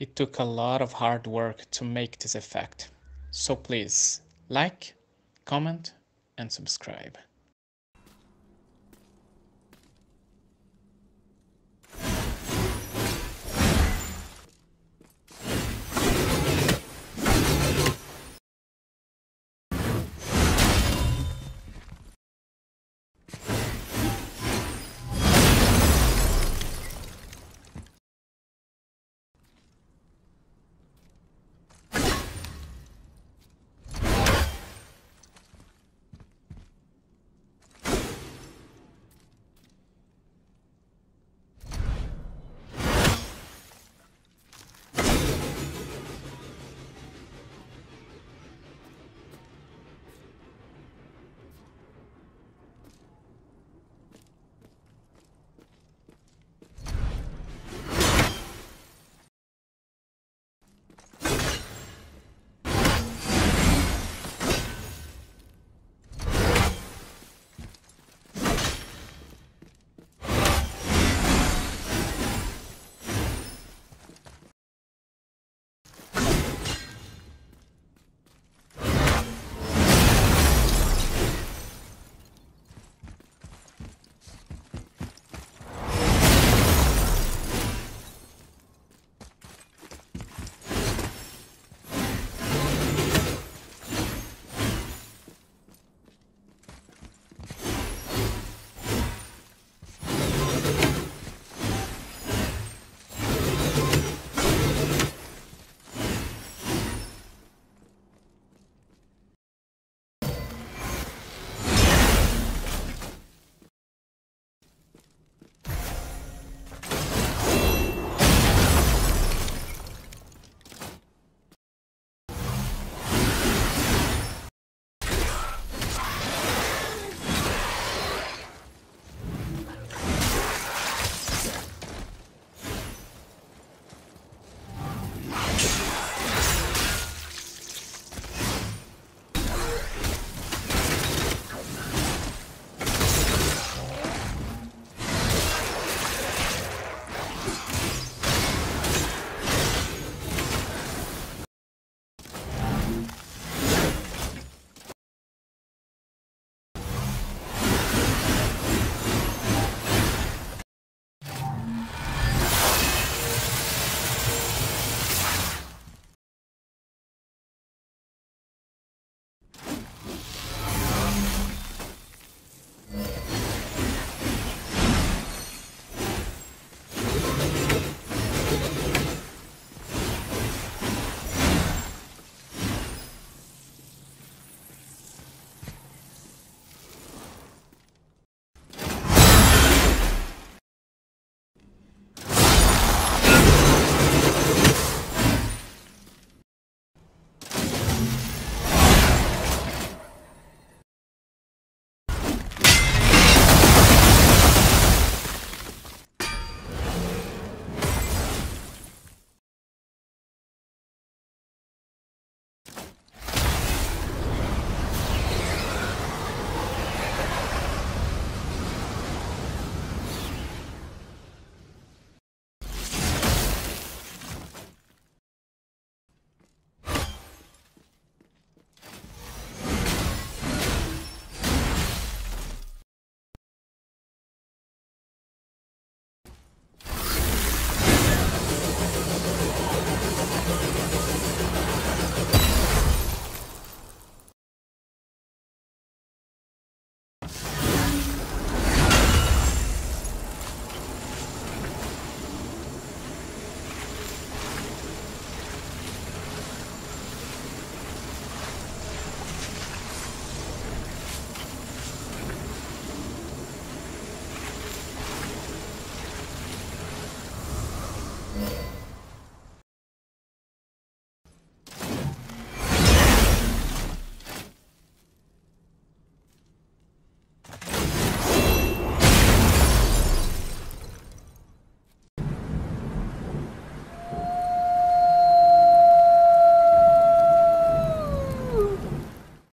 It took a lot of hard work to make this effect. So please like, comment and subscribe.